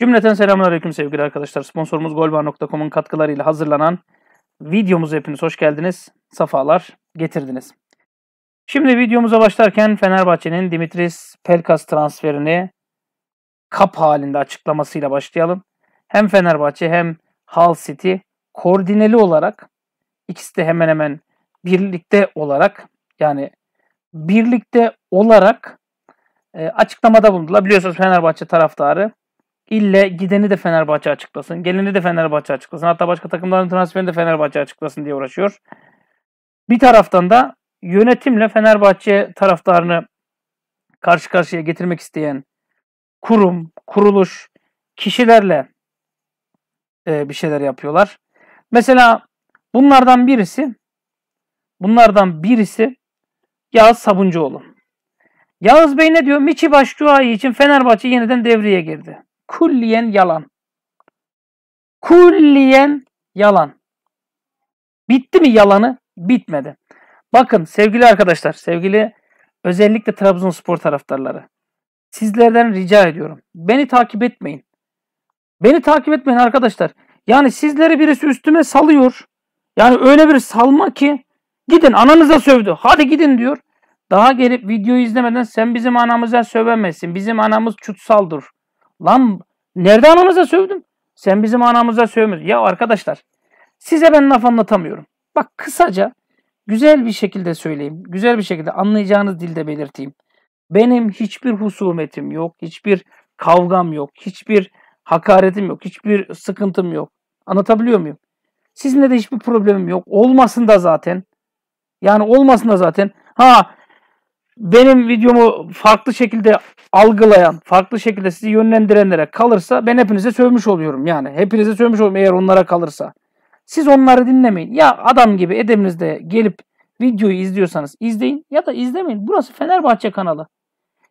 Cümleten selamun aleyküm sevgili arkadaşlar. Sponsorumuz golbar.com'un katkılarıyla hazırlanan videomuza hepiniz hoş geldiniz. Safalar getirdiniz. Şimdi videomuza başlarken Fenerbahçe'nin Dimitris Pelkas transferini kap halinde açıklamasıyla başlayalım. Hem Fenerbahçe hem Hull City koordineli olarak ikisi de hemen hemen birlikte olarak yani birlikte olarak e, açıklamada bulundular. Biliyorsunuz Fenerbahçe taraftarı İlle gideni de Fenerbahçe açıklasın. Geleni de Fenerbahçe açıklasın. Hatta başka takımların transferini de Fenerbahçe açıklasın diye uğraşıyor. Bir taraftan da yönetimle Fenerbahçe taraftarını karşı karşıya getirmek isteyen kurum, kuruluş, kişilerle e, bir şeyler yapıyorlar. Mesela bunlardan birisi bunlardan birisi Yağız Sabuncuoğlu. Yağız Bey ne diyor? Miçi Başcuai için Fenerbahçe yeniden devreye girdi kulliyen yalan. Kulliyen yalan. Bitti mi yalanı? Bitmedi. Bakın sevgili arkadaşlar, sevgili özellikle Trabzonspor taraftarları. Sizlerden rica ediyorum. Beni takip etmeyin. Beni takip etmeyin arkadaşlar. Yani sizleri birisi üstüme salıyor. Yani öyle bir salma ki gidin ananıza sövdü. Hadi gidin diyor. Daha gelip videoyu izlemeden sen bizim anamıza sövemezsin. Bizim anamız çutsaldır. Lan nerede anamıza sövdün? Sen bizim anamıza sövmüyorsun. Ya arkadaşlar size ben laf anlatamıyorum. Bak kısaca güzel bir şekilde söyleyeyim. Güzel bir şekilde anlayacağınız dilde belirteyim. Benim hiçbir husumetim yok. Hiçbir kavgam yok. Hiçbir hakaretim yok. Hiçbir sıkıntım yok. Anlatabiliyor muyum? Sizinle de hiçbir problemim yok. Olmasın da zaten. Yani olmasın da zaten. Ha benim videomu farklı şekilde algılayan, farklı şekilde sizi yönlendirenlere kalırsa ben hepinize sövmüş oluyorum yani. Hepinize sövmüş oluyorum eğer onlara kalırsa. Siz onları dinlemeyin. Ya adam gibi edeminizde gelip videoyu izliyorsanız izleyin ya da izlemeyin. Burası Fenerbahçe kanalı.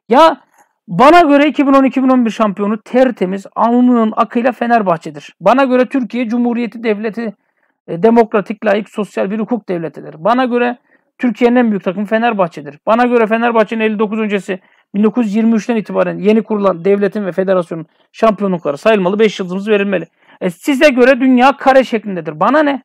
Ya bana göre 2010-2011 şampiyonu tertemiz alnının akıyla Fenerbahçe'dir. Bana göre Türkiye Cumhuriyeti Devleti e, demokratik, layık, sosyal bir hukuk devletidir. Bana göre Türkiye'nin en büyük takım Fenerbahçe'dir. Bana göre Fenerbahçe'nin 59 öncesi 1923'ten itibaren yeni kurulan devletin ve federasyonun şampiyonlukları sayılmalı. 5 yıldızımız verilmeli. E, size göre dünya kare şeklindedir. Bana ne?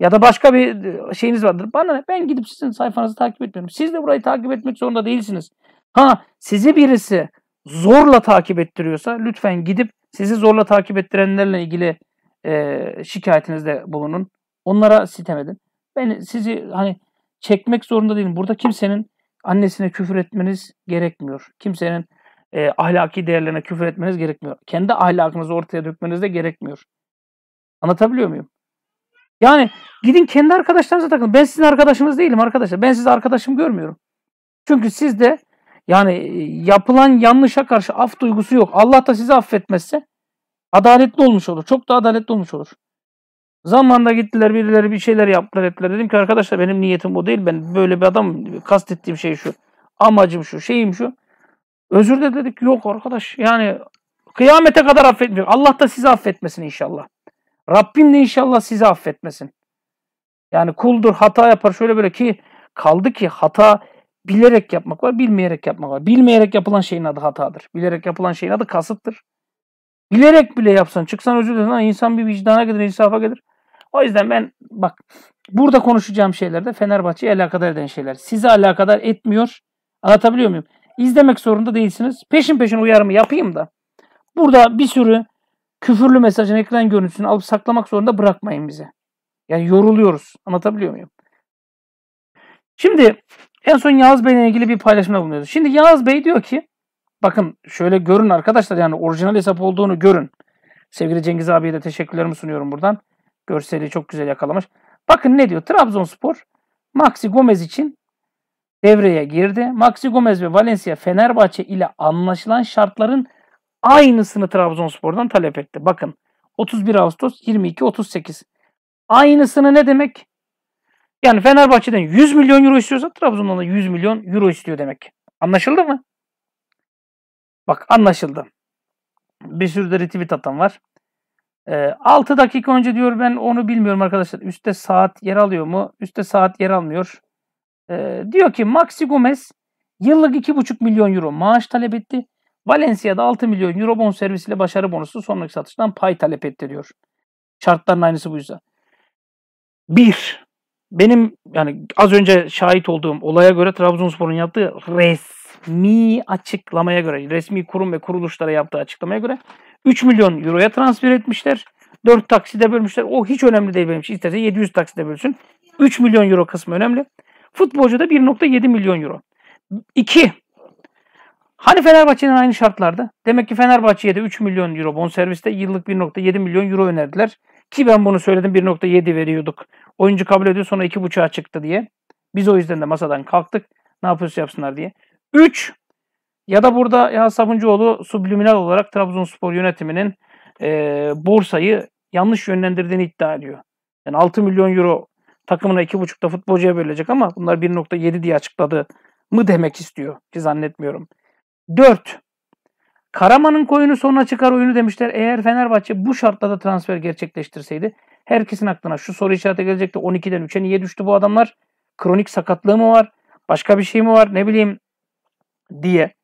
Ya da başka bir e, şeyiniz vardır. Bana ne? Ben gidip sizin sayfanızı takip etmiyorum. Siz de burayı takip etmek zorunda değilsiniz. Ha sizi birisi zorla takip ettiriyorsa lütfen gidip sizi zorla takip ettirenlerle ilgili e, şikayetinizde bulunun. Onlara sitem edin. Ben sizi hani çekmek zorunda değilim. Burada kimsenin annesine küfür etmeniz gerekmiyor. Kimsenin e, ahlaki değerlerine küfür etmeniz gerekmiyor. Kendi ahlakınızı ortaya dökmeniz de gerekmiyor. Anlatabiliyor muyum? Yani gidin kendi arkadaşlarınıza takılın. Ben sizin arkadaşınız değilim arkadaşlar. Ben sizi arkadaşım görmüyorum. Çünkü sizde yani e, yapılan yanlışa karşı af duygusu yok. Allah da sizi affetmezse adaletli olmuş olur. Çok da adaletli olmuş olur. Zamanında gittiler birileri bir şeyler yaptılar ettiler. Dedim ki arkadaşlar benim niyetim o değil. Ben böyle bir adam kastettiğim şey şu. Amacım şu, şeyim şu. Özür de dedik yok arkadaş. Yani kıyamete kadar affetmiyor. Allah da sizi affetmesin inşallah. Rabbim de inşallah sizi affetmesin. Yani kuldur hata yapar şöyle böyle ki kaldı ki hata bilerek yapmak var, bilmeyerek yapmak var. Bilmeyerek yapılan şeyin adı hatadır. Bilerek yapılan şeyin adı kasıttır. Bilerek bile yapsan, çıksan özür dilerim. insan bir vicdana gelir, insafa gelir. O yüzden ben bak burada konuşacağım şeyler de Fenerbahçe'yi alakadar eden şeyler. Sizi alakadar etmiyor. Anlatabiliyor muyum? İzlemek zorunda değilsiniz. Peşin peşin uyarımı yapayım da. Burada bir sürü küfürlü mesajın ekran görüntüsünü alıp saklamak zorunda bırakmayın bizi. Yani yoruluyoruz. Anlatabiliyor muyum? Şimdi en son Yağız Bey'le ilgili bir paylaşımda bulunuyordu. Şimdi Yağız Bey diyor ki bakın şöyle görün arkadaşlar yani orijinal hesap olduğunu görün. Sevgili Cengiz abiye de teşekkürlerimi sunuyorum buradan. Görseli çok güzel yakalamış. Bakın ne diyor? Trabzonspor Maxi Gomez için devreye girdi. Maxi Gomez ve Valencia Fenerbahçe ile anlaşılan şartların aynısını Trabzonspor'dan talep etti. Bakın 31 Ağustos 22-38. Aynısını ne demek? Yani Fenerbahçe'den 100 milyon euro istiyorsa Trabzon'dan da 100 milyon euro istiyor demek. Anlaşıldı mı? Bak anlaşıldı. Bir sürü de retweet atan var. E, ee, 6 dakika önce diyor ben onu bilmiyorum arkadaşlar. Üste saat yer alıyor mu? Üste saat yer almıyor. Ee, diyor ki Maxi Gomez yıllık 2,5 milyon euro maaş talep etti. Valencia'da 6 milyon euro bon servisiyle başarı bonusu sonraki satıştan pay talep etti diyor. Şartların aynısı bu yüzden. Bir, benim yani az önce şahit olduğum olaya göre Trabzonspor'un yaptığı resmi açıklamaya göre, resmi kurum ve kuruluşlara yaptığı açıklamaya göre 3 milyon euroya transfer etmişler. 4 takside bölmüşler. O hiç önemli değil benim için. İsterse 700 takside bölsün. 3 milyon euro kısmı önemli. Futbolcu da 1.7 milyon euro. 2. Hani Fenerbahçe'nin aynı şartlarda. Demek ki Fenerbahçe'ye de 3 milyon euro bonserviste yıllık 1.7 milyon euro önerdiler. Ki ben bunu söyledim 1.7 veriyorduk. Oyuncu kabul ediyor sonra 2.5'a çıktı diye. Biz o yüzden de masadan kalktık. Ne yapıyorsa yapsınlar diye. 3. Ya da burada Nihat Sabuncuoğlu subliminal olarak Trabzonspor yönetiminin e, borsayı yanlış yönlendirdiğini iddia ediyor. Yani 6 milyon euro takımına 2,5'da futbolcuya bölünecek ama bunlar 1.7 diye açıkladı mı demek istiyor ki zannetmiyorum. 4. Karaman'ın koyunu sonuna çıkar oyunu demişler. Eğer Fenerbahçe bu şartlarda transfer gerçekleştirseydi herkesin aklına şu soru işareti gelecekti. 12'den 3'e niye düştü bu adamlar? Kronik sakatlığı mı var? Başka bir şey mi var? Ne bileyim diye.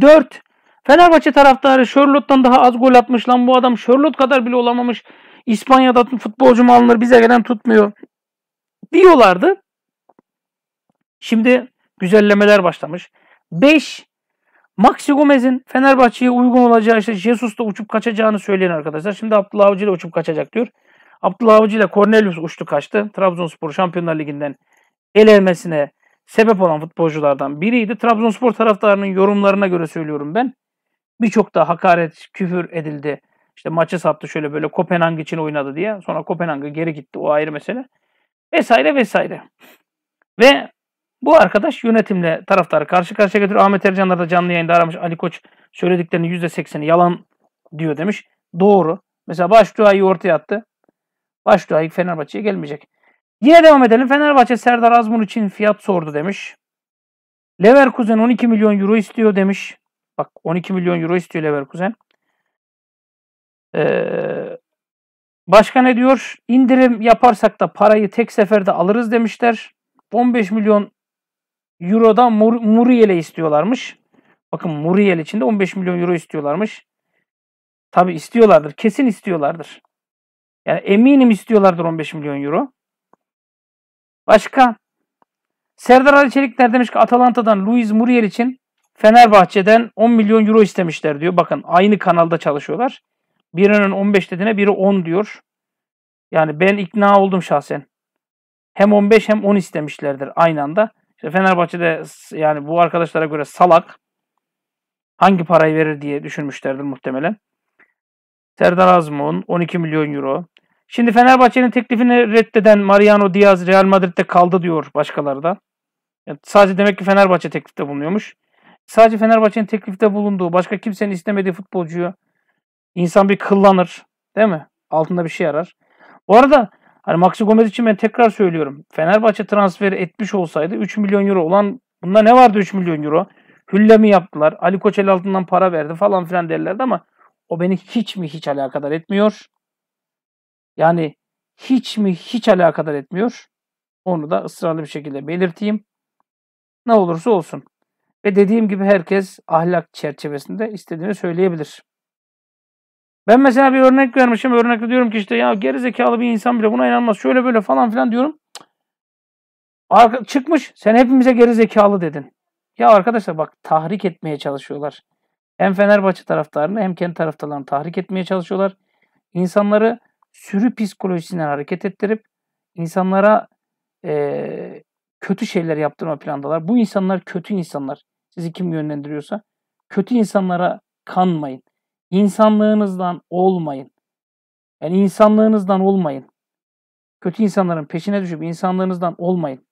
4. Fenerbahçe taraftarı Charlotte'dan daha az gol atmış lan bu adam Charlotte kadar bile olamamış. İspanya'da futbolcu mu alınır bize gelen tutmuyor diyorlardı. Şimdi güzellemeler başlamış. 5. Maxi Gomez'in Fenerbahçe'ye uygun olacağı işte Jesus'la uçup kaçacağını söyleyen arkadaşlar. Şimdi Abdullah Avcı ile uçup kaçacak diyor. Abdullah Avcı ile Cornelius uçtu kaçtı. Trabzonspor Şampiyonlar Ligi'nden el elmesine sebep olan futbolculardan biriydi. Trabzonspor taraftarının yorumlarına göre söylüyorum ben. Birçok da hakaret, küfür edildi. İşte maçı sattı şöyle böyle Kopenhag için oynadı diye. Sonra Kopenhag'a geri gitti. O ayrı mesele. Vesaire vesaire. Ve bu arkadaş yönetimle taraftarı karşı karşıya getiriyor. Ahmet Ercanlar da canlı yayında aramış. Ali Koç söylediklerinin %80'i yalan diyor demiş. Doğru. Mesela Başduay'ı ortaya attı. Başduay Fenerbahçe'ye gelmeyecek. Yine devam edelim. Fenerbahçe Serdar Azmun için fiyat sordu demiş. Leverkusen 12 milyon euro istiyor demiş. Bak 12 milyon euro istiyor Leverkusen. Ee, başka ne diyor? İndirim yaparsak da parayı tek seferde alırız demişler. 15 milyon Euro'da Mur Muriel'e istiyorlarmış. Bakın Muriel için de 15 milyon euro istiyorlarmış. Tabi istiyorlardır. Kesin istiyorlardır. Yani eminim istiyorlardır 15 milyon euro. Başka? Serdar Ali Çelikler demiş ki Atalanta'dan Luis Muriel için Fenerbahçe'den 10 milyon euro istemişler diyor. Bakın aynı kanalda çalışıyorlar. Birinin 15 dediğine biri 10 diyor. Yani ben ikna oldum şahsen. Hem 15 hem 10 istemişlerdir aynı anda. İşte Fenerbahçe'de yani bu arkadaşlara göre salak hangi parayı verir diye düşünmüşlerdir muhtemelen. Serdar Azmoğun 12 milyon euro. Şimdi Fenerbahçe'nin teklifini reddeden Mariano Diaz Real Madrid'de kaldı diyor başkaları da. Yani sadece demek ki Fenerbahçe teklifte bulunuyormuş. Sadece Fenerbahçe'nin teklifte bulunduğu, başka kimsenin istemediği futbolcuyu insan bir kıllanır. Değil mi? Altında bir şey arar. Bu arada hani Maxi Gomez için ben tekrar söylüyorum. Fenerbahçe transferi etmiş olsaydı 3 milyon euro olan bunda ne vardı 3 milyon euro? Hülle mi yaptılar? Ali Koç el altından para verdi falan filan derlerdi ama o beni hiç mi hiç alakadar etmiyor. Yani hiç mi hiç alakadar etmiyor. Onu da ısrarlı bir şekilde belirteyim. Ne olursa olsun. Ve dediğim gibi herkes ahlak çerçevesinde istediğini söyleyebilir. Ben mesela bir örnek vermişim. Örnekle diyorum ki işte ya gerizekalı bir insan bile buna inanmaz. Şöyle böyle falan filan diyorum. Arka, çıkmış sen hepimize gerizekalı dedin. Ya arkadaşlar bak tahrik etmeye çalışıyorlar. Hem Fenerbahçe taraftarını hem kendi taraftarlarını tahrik etmeye çalışıyorlar. İnsanları sürü psikolojisinden hareket ettirip insanlara e, kötü şeyler yaptırma plandalar. Bu insanlar kötü insanlar. Sizi kim yönlendiriyorsa kötü insanlara kanmayın. İnsanlığınızdan olmayın. Yani insanlığınızdan olmayın. Kötü insanların peşine düşüp insanlığınızdan olmayın.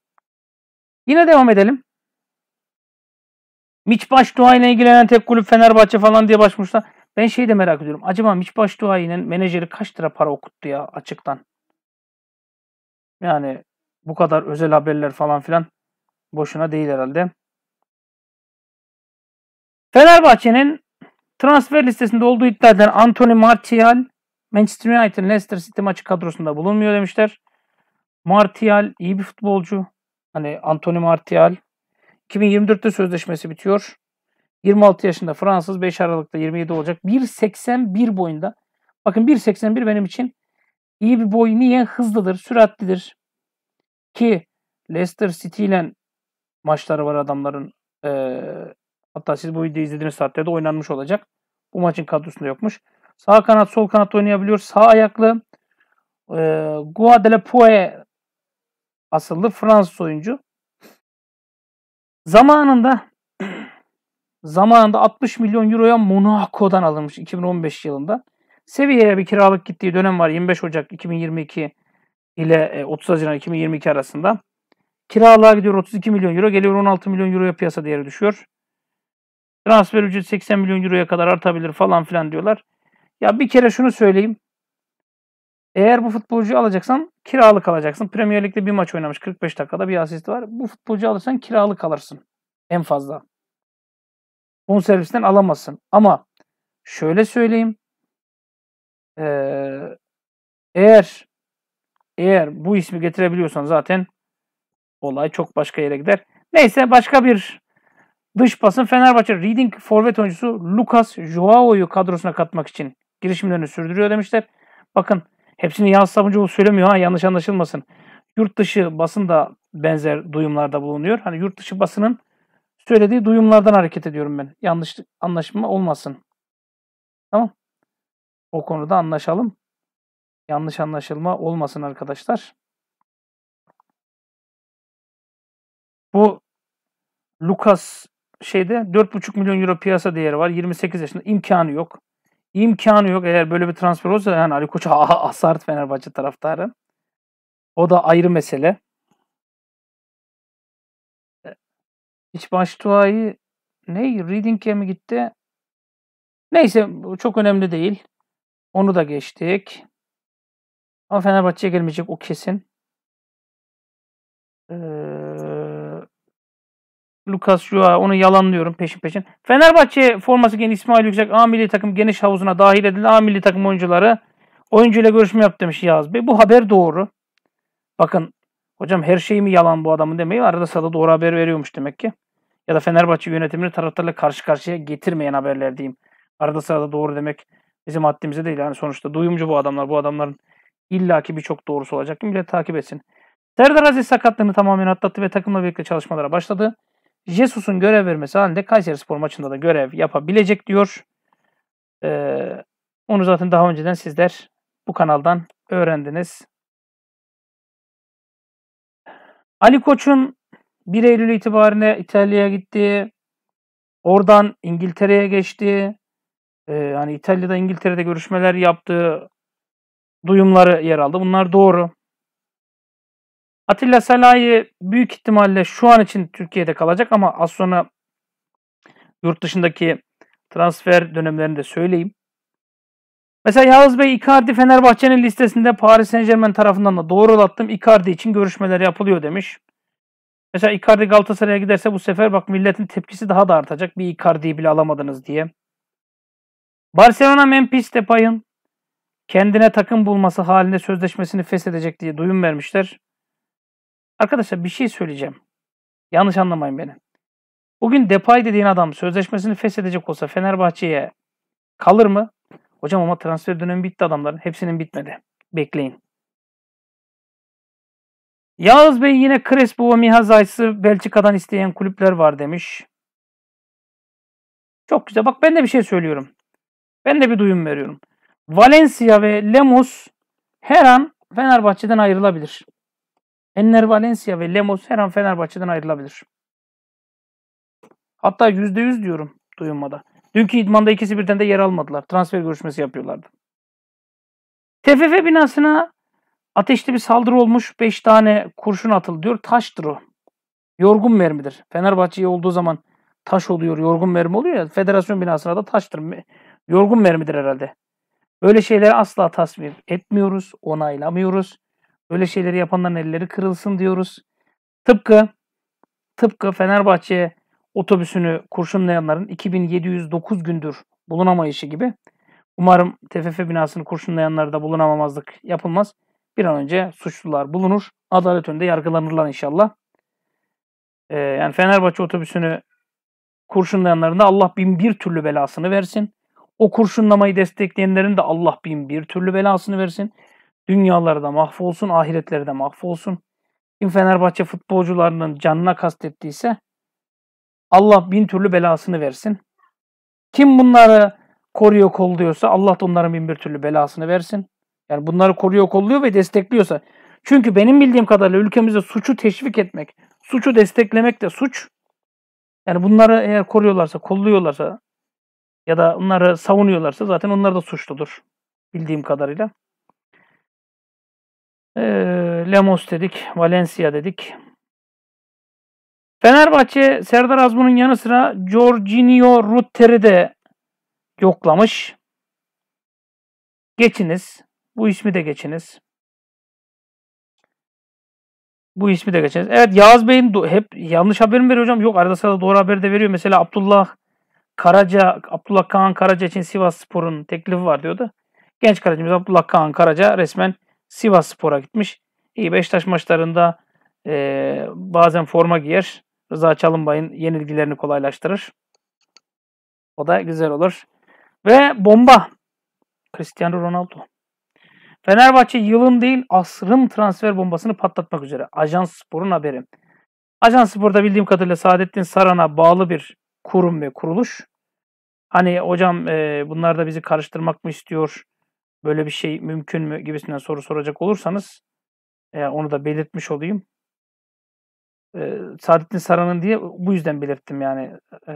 Yine devam edelim. Miç baş ile ilgilenen tek kulüp Fenerbahçe falan diye başmışlar. Ben şey de merak ediyorum. Acaba Miçbaş Duayi'nin menajeri kaç lira para okuttu ya açıktan? Yani bu kadar özel haberler falan filan boşuna değil herhalde. Fenerbahçe'nin transfer listesinde olduğu iddia edilen Anthony Martial Manchester United Leicester City maçı kadrosunda bulunmuyor demişler. Martial iyi bir futbolcu. Hani Anthony Martial 2024'te sözleşmesi bitiyor. 26 yaşında Fransız 5 Aralık'ta 27 olacak. 1.81 boyunda. Bakın 1.81 benim için iyi bir boy. Niye? Hızlıdır, süratlidir. Ki Leicester City ile maçları var adamların. Ee, hatta siz bu videoyu izlediğiniz saatte de oynanmış olacak. Bu maçın kadrosunda yokmuş. Sağ kanat, sol kanat oynayabiliyor. Sağ ayaklı. Ee, Guadalajara asıllı Fransız oyuncu. Zamanında zamanında 60 milyon euroya Monaco'dan alınmış 2015 yılında. Sevilla'ya bir kiralık gittiği dönem var 25 Ocak 2022 ile 30 e, Haziran 2022 arasında. Kiralığa gidiyor 32 milyon euro geliyor 16 milyon euroya piyasa değeri düşüyor. Transfer ücreti 80 milyon euroya kadar artabilir falan filan diyorlar. Ya bir kere şunu söyleyeyim. Eğer bu futbolcuyu alacaksan kiralık alacaksın. Premier Lig'de bir maç oynamış 45 dakikada bir asist var. Bu futbolcuyu alırsan kiralık alırsın en fazla servisten alamazsın. Ama şöyle söyleyeyim. Ee, eğer eğer bu ismi getirebiliyorsan zaten olay çok başka yere gider. Neyse başka bir dış basın Fenerbahçe Reading forvet oyuncusu Lucas Joao'yu kadrosuna katmak için girişimlerini sürdürüyor demişler. Bakın hepsini Yağız Sabuncuoğlu söylemiyor ha yanlış anlaşılmasın. Yurt dışı basın da benzer duyumlarda bulunuyor. Hani yurt dışı basının söylediği duyumlardan hareket ediyorum ben. Yanlış anlaşılma olmasın. Tamam. O konuda anlaşalım. Yanlış anlaşılma olmasın arkadaşlar. Bu Lucas şeyde 4,5 milyon euro piyasa değeri var. 28 yaşında imkanı yok. İmkanı yok eğer böyle bir transfer olsa yani Ali Koç asart Fenerbahçe taraftarı. O da ayrı mesele. İç baştua'yı duayı ne? Reading'e mi gitti? Neyse çok önemli değil. Onu da geçtik. Ama Fenerbahçe'ye gelmeyecek o kesin. Ee, Lucas Jua onu yalanlıyorum peşin peşin. Fenerbahçe forması gene İsmail Yüksek A milli takım geniş havuzuna dahil edildi. A milli takım oyuncuları oyuncuyla görüşme yaptı demiş Yağız Bey. Bu haber doğru. Bakın hocam her şey mi yalan bu adamın demeyi arada sırada doğru haber veriyormuş demek ki ya da Fenerbahçe yönetimini taraftarla karşı karşıya getirmeyen haberler diyeyim. Arada sırada doğru demek bizim haddimize değil. Yani sonuçta duyumcu bu adamlar. Bu adamların illaki birçok doğrusu olacak. Kim bile takip etsin. Serdar Aziz sakatlığını tamamen atlattı ve takımla birlikte çalışmalara başladı. Jesus'un görev vermesi halinde Kayseri Spor maçında da görev yapabilecek diyor. Ee, onu zaten daha önceden sizler bu kanaldan öğrendiniz. Ali Koç'un 1 Eylül itibariyle İtalya'ya gitti. Oradan İngiltere'ye geçti. Ee, yani İtalya'da İngiltere'de görüşmeler yaptı, duyumları yer aldı. Bunlar doğru. Atilla Salahi büyük ihtimalle şu an için Türkiye'de kalacak ama az sonra yurt dışındaki transfer dönemlerini de söyleyeyim. Mesela Yağız Bey Icardi Fenerbahçe'nin listesinde Paris Saint Germain tarafından da doğrulattım. Icardi için görüşmeler yapılıyor demiş. Mesela Icardi Galatasaray'a giderse bu sefer bak milletin tepkisi daha da artacak. Bir Icardi'yi bile alamadınız diye. Barcelona Memphis Depay'ın kendine takım bulması halinde sözleşmesini feshedecek diye duyum vermişler. Arkadaşlar bir şey söyleyeceğim. Yanlış anlamayın beni. Bugün Depay dediğin adam sözleşmesini feshedecek olsa Fenerbahçe'ye kalır mı? Hocam ama transfer dönemi bitti adamların. Hepsinin bitmedi. Bekleyin. Yağız Bey yine Crespo ve Mihazays'ı Belçika'dan isteyen kulüpler var demiş. Çok güzel. Bak ben de bir şey söylüyorum. Ben de bir duyum veriyorum. Valencia ve Lemos her an Fenerbahçe'den ayrılabilir. Enner Valencia ve Lemos her an Fenerbahçe'den ayrılabilir. Hatta %100 diyorum duyulmada. Dünkü idmanda ikisi birden de yer almadılar. Transfer görüşmesi yapıyorlardı. TFF binasına Ateşli bir saldırı olmuş. beş tane kurşun atıl diyor. Taştır o. Yorgun mermidir. Fenerbahçe'ye olduğu zaman taş oluyor. Yorgun mermi oluyor ya. Federasyon binasına da taştır. Yorgun mermidir herhalde. Böyle şeyleri asla tasvip etmiyoruz. Onaylamıyoruz. Böyle şeyleri yapanların elleri kırılsın diyoruz. Tıpkı tıpkı Fenerbahçe otobüsünü kurşunlayanların 2709 gündür bulunamayışı gibi. Umarım TFF binasını kurşunlayanlarda bulunamamazlık yapılmaz bir an önce suçlular bulunur. Adalet önünde yargılanırlar inşallah. Ee, yani Fenerbahçe otobüsünü kurşunlayanların da Allah bin bir türlü belasını versin. O kurşunlamayı destekleyenlerin de Allah bin bir türlü belasını versin. Dünyaları da mahvolsun, ahiretleri de mahvolsun. Kim Fenerbahçe futbolcularının canına kastettiyse Allah bin türlü belasını versin. Kim bunları koruyor kolluyorsa Allah da onların bin bir türlü belasını versin. Yani bunları koruyor, kolluyor ve destekliyorsa. Çünkü benim bildiğim kadarıyla ülkemizde suçu teşvik etmek, suçu desteklemek de suç. Yani bunları eğer koruyorlarsa, kolluyorlarsa ya da onları savunuyorlarsa zaten onlar da suçludur bildiğim kadarıyla. E, Lemos dedik, Valencia dedik. Fenerbahçe Serdar Azmun'un yanı sıra Jorginho Rutter'i de yoklamış. Geçiniz. Bu ismi de geçiniz. Bu ismi de geçiniz. Evet Yağız Bey'in hep yanlış haber mi veriyor hocam? Yok arada sırada doğru haber de veriyor. Mesela Abdullah Karaca, Abdullah Kaan Karaca için Sivas Spor'un teklifi var diyordu. Genç kalecimiz Abdullah Kaan Karaca resmen Sivas Spor'a gitmiş. İyi Beşiktaş maçlarında e, bazen forma giyer. Rıza Çalınbay'ın yenilgilerini kolaylaştırır. O da güzel olur. Ve bomba. Cristiano Ronaldo. Fenerbahçe yılın değil asrın transfer bombasını patlatmak üzere. Ajans Spor'un haberi. Ajans Spor'da bildiğim kadarıyla Saadettin Saran'a bağlı bir kurum ve kuruluş. Hani hocam e, bunlar da bizi karıştırmak mı istiyor? Böyle bir şey mümkün mü gibisinden soru soracak olursanız e, onu da belirtmiş olayım. E, Saadettin Saran'ın diye bu yüzden belirttim yani. E,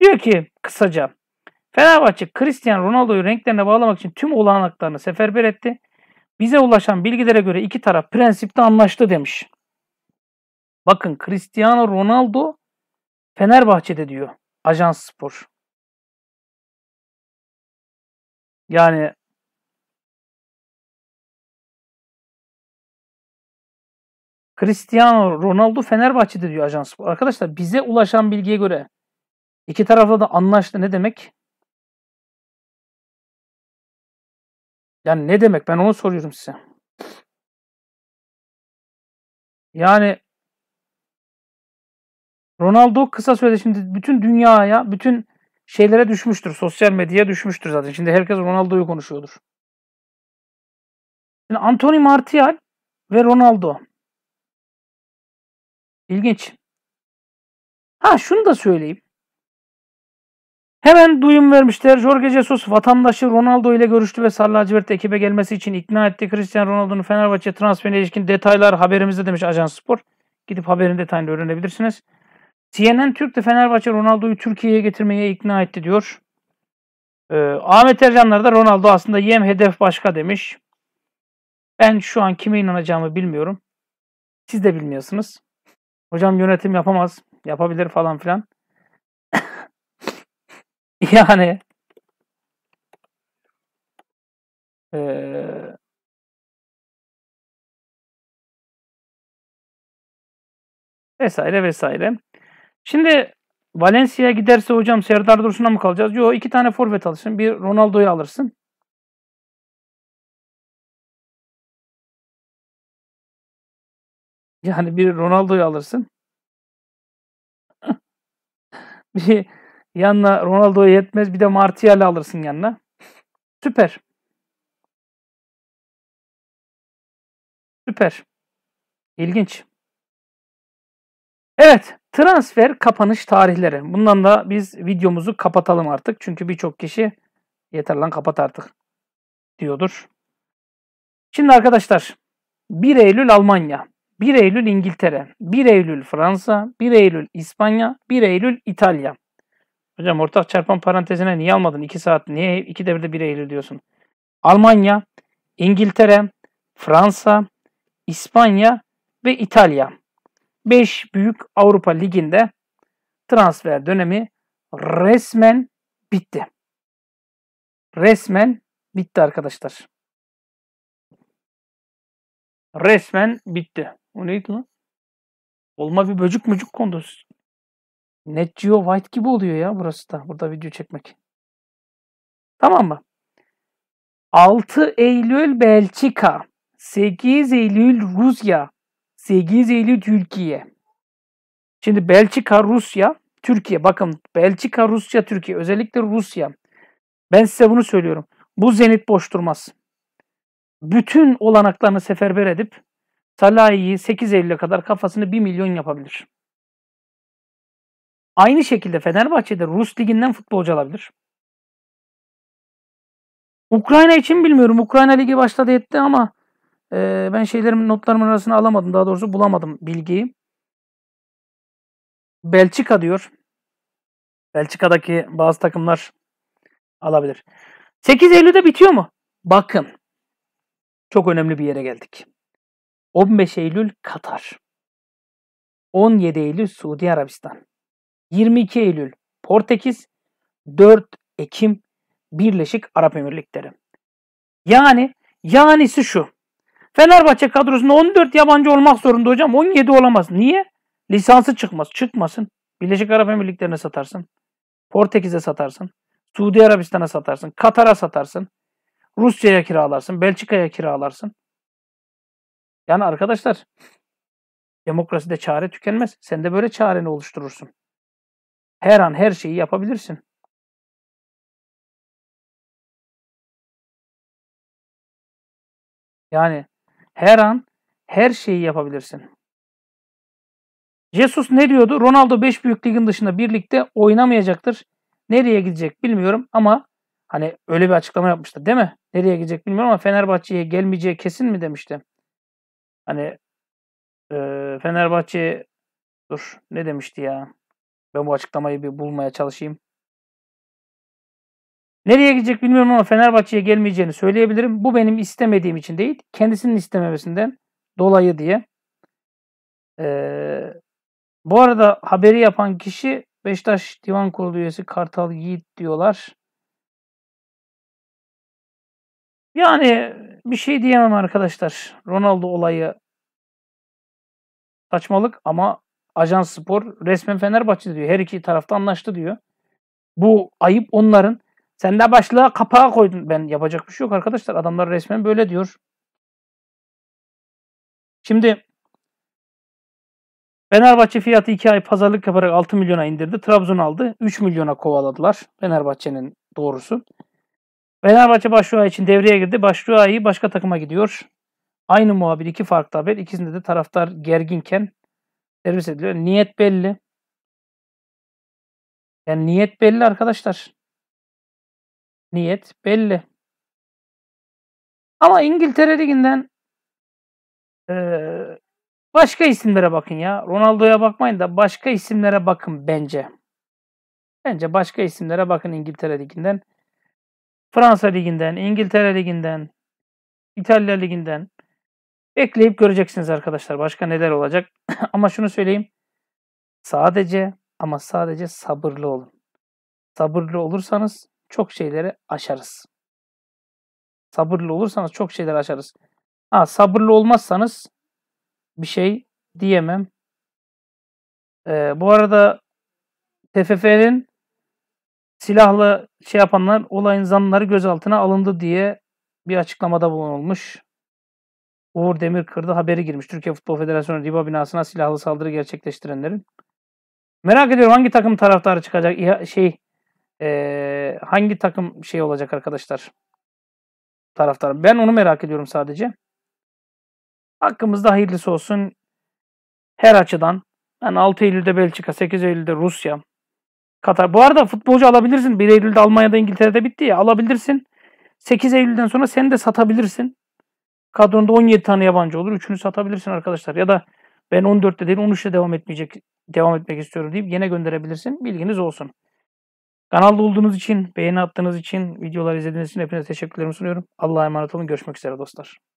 diyor ki kısaca Fenerbahçe Cristiano Ronaldo'yu renklerine bağlamak için tüm olanaklarını seferber etti. Bize ulaşan bilgilere göre iki taraf prensipte anlaştı demiş. Bakın Cristiano Ronaldo Fenerbahçe'de diyor Ajans Spor. Yani Cristiano Ronaldo Fenerbahçe'de diyor Ajans Spor. Arkadaşlar bize ulaşan bilgiye göre iki tarafla da anlaştı ne demek? Yani ne demek? Ben onu soruyorum size. Yani Ronaldo kısa sürede şimdi bütün dünyaya, bütün şeylere düşmüştür. Sosyal medyaya düşmüştür zaten. Şimdi herkes Ronaldo'yu konuşuyordur. Şimdi Anthony Martial ve Ronaldo. İlginç. Ha şunu da söyleyeyim. Hemen duyum vermişler. Jorge Jesus vatandaşı Ronaldo ile görüştü ve Sarı Lacivert ekibe gelmesi için ikna etti. Cristiano Ronaldo'nun Fenerbahçe transferine ilişkin detaylar haberimizde demiş Ajans Spor. Gidip haberin detayını öğrenebilirsiniz. CNN Türk de Fenerbahçe Ronaldo'yu Türkiye'ye getirmeye ikna etti diyor. Ee, Ahmet Ercanlar da Ronaldo aslında yem hedef başka demiş. Ben şu an kime inanacağımı bilmiyorum. Siz de bilmiyorsunuz. Hocam yönetim yapamaz, yapabilir falan filan. Yani ee, vesaire vesaire. Şimdi Valencia giderse hocam Serdar Dursun'a mı kalacağız? Yok iki tane forvet alırsın. Bir Ronaldo'yu alırsın. Yani bir Ronaldo'yu alırsın. bir Yanına Ronaldo'ya yetmez bir de Martial'i alırsın yanına. Süper. Süper. İlginç. Evet, transfer kapanış tarihleri. Bundan da biz videomuzu kapatalım artık. Çünkü birçok kişi yeter lan kapat artık diyordur. Şimdi arkadaşlar 1 Eylül Almanya, 1 Eylül İngiltere, 1 Eylül Fransa, 1 Eylül İspanya, 1 Eylül İtalya. Hocam ortak çarpan parantezine niye almadın? 2 saat niye 2 devirde 1 Eylül diyorsun? Almanya, İngiltere, Fransa, İspanya ve İtalya. 5 büyük Avrupa Ligi'nde transfer dönemi resmen bitti. Resmen bitti arkadaşlar. Resmen bitti. O neydi lan? Olma bir böcük mücük kondu. Net Geo White gibi oluyor ya burası da. Burada video çekmek. Tamam mı? 6 Eylül Belçika. 8 Eylül Rusya. 8 Eylül Türkiye. Şimdi Belçika, Rusya, Türkiye. Bakın Belçika, Rusya, Türkiye. Özellikle Rusya. Ben size bunu söylüyorum. Bu zenit boş durmaz. Bütün olanaklarını seferber edip Salah'ı 8 Eylül'e kadar kafasını 1 milyon yapabilir. Aynı şekilde Fenerbahçe'de Rus liginden futbolcu alabilir. Ukrayna için bilmiyorum. Ukrayna ligi başladı etti ama e, ben şeylerim notlarımın arasına alamadım. Daha doğrusu bulamadım bilgiyi. Belçika diyor. Belçika'daki bazı takımlar alabilir. 8 Eylül'de bitiyor mu? Bakın. Çok önemli bir yere geldik. 15 Eylül Katar. 17 Eylül Suudi Arabistan. 22 Eylül Portekiz, 4 Ekim Birleşik Arap Emirlikleri. Yani yanisi şu. Fenerbahçe kadrosunda 14 yabancı olmak zorunda hocam. 17 olamaz. Niye? Lisansı çıkmaz. Çıkmasın. Birleşik Arap Emirlikleri'ne satarsın. Portekiz'e satarsın. Suudi Arabistan'a satarsın. Katar'a satarsın. Rusya'ya kiralarsın. Belçika'ya kiralarsın. Yani arkadaşlar demokraside çare tükenmez. Sen de böyle çareni oluşturursun. Her an her şeyi yapabilirsin. Yani her an her şeyi yapabilirsin. Jesus ne diyordu? Ronaldo 5 büyük ligin dışında birlikte oynamayacaktır. Nereye gidecek bilmiyorum ama hani öyle bir açıklama yapmıştı değil mi? Nereye gidecek bilmiyorum ama Fenerbahçe'ye gelmeyeceği kesin mi demişti. Hani e, Fenerbahçe dur ne demişti ya? Ben bu açıklamayı bir bulmaya çalışayım. Nereye gidecek bilmiyorum ama Fenerbahçe'ye gelmeyeceğini söyleyebilirim. Bu benim istemediğim için değil, kendisinin istememesinden dolayı diye. Ee, bu arada haberi yapan kişi Beşiktaş Divan Kurulu üyesi Kartal Yiğit diyorlar. Yani bir şey diyemem arkadaşlar. Ronaldo olayı saçmalık ama Ajans Spor resmen Fenerbahçe diyor. Her iki tarafta anlaştı diyor. Bu ayıp onların. Sen de başlığa kapağı koydun. Ben yapacak bir şey yok arkadaşlar. Adamlar resmen böyle diyor. Şimdi Fenerbahçe fiyatı 2 ay pazarlık yaparak 6 milyona indirdi. Trabzon aldı. 3 milyona kovaladılar. Fenerbahçe'nin doğrusu. Fenerbahçe Başruay için devreye girdi. iyi başka takıma gidiyor. Aynı muhabir iki farklı haber. İkisinde de taraftar gerginken servis ediliyor. Niyet belli. Yani niyet belli arkadaşlar. Niyet belli. Ama İngiltere Ligi'nden e, başka isimlere bakın ya. Ronaldo'ya bakmayın da başka isimlere bakın bence. Bence başka isimlere bakın İngiltere Ligi'nden. Fransa Ligi'nden, İngiltere Ligi'nden, İtalya Ligi'nden. Bekleyip göreceksiniz arkadaşlar başka neler olacak. ama şunu söyleyeyim. Sadece ama sadece sabırlı olun. Sabırlı olursanız çok şeyleri aşarız. Sabırlı olursanız çok şeyleri aşarız. Ha, sabırlı olmazsanız bir şey diyemem. Ee, bu arada TFF'nin silahlı şey yapanlar olayın zanları gözaltına alındı diye bir açıklamada bulunulmuş. Uğur Demirkır'da haberi girmiş. Türkiye Futbol Federasyonu Riva binasına silahlı saldırı gerçekleştirenlerin. Merak ediyorum hangi takım taraftarı çıkacak? şey e, hangi takım şey olacak arkadaşlar? taraftarım Ben onu merak ediyorum sadece. Hakkımızda hayırlısı olsun. Her açıdan. Yani 6 Eylül'de Belçika, 8 Eylül'de Rusya, Katar. Bu arada futbolcu alabilirsin. 1 Eylül'de Almanya'da İngiltere'de bitti ya. Alabilirsin. 8 Eylül'den sonra sen de satabilirsin. Kadronda 17 tane yabancı olur. Üçünü satabilirsin arkadaşlar. Ya da ben 14'te değil 13'te devam etmeyecek devam etmek istiyorum deyip yine gönderebilirsin. Bilginiz olsun. Kanalda olduğunuz için, beğeni attığınız için, videolar izlediğiniz için hepinize teşekkürlerimi sunuyorum. Allah'a emanet olun. Görüşmek üzere dostlar.